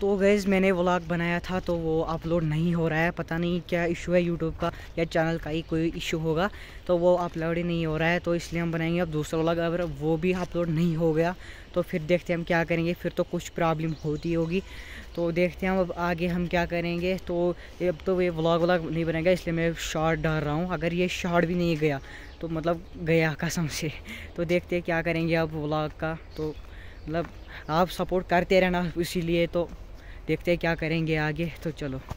तो गैज़ मैंने व्लॉग बनाया था तो वो अपलोड नहीं हो रहा है पता नहीं क्या इशू है यूट्यूब का या चैनल का ही कोई इशू होगा तो वो अपलोड ही नहीं हो रहा है तो इसलिए हम बनाएंगे अब दूसरा व्लॉग अगर वो भी अपलोड नहीं हो गया तो फिर देखते हैं हम क्या करेंगे फिर तो कुछ प्रॉब्लम होती होगी तो देखते हैं अब आगे हम क्या करेंगे तो अब तो ये व्लॉग व्लॉग नहीं बनेगा इसलिए मैं शॉर्ट डाल रहा हूँ अगर ये शॉर्ट भी नहीं गया तो मतलब गया कसम से तो देखते हैं क्या करेंगे अब व्लॉग का तो मतलब आप सपोर्ट करते रहना इसीलिए तो देखते हैं क्या करेंगे आगे तो चलो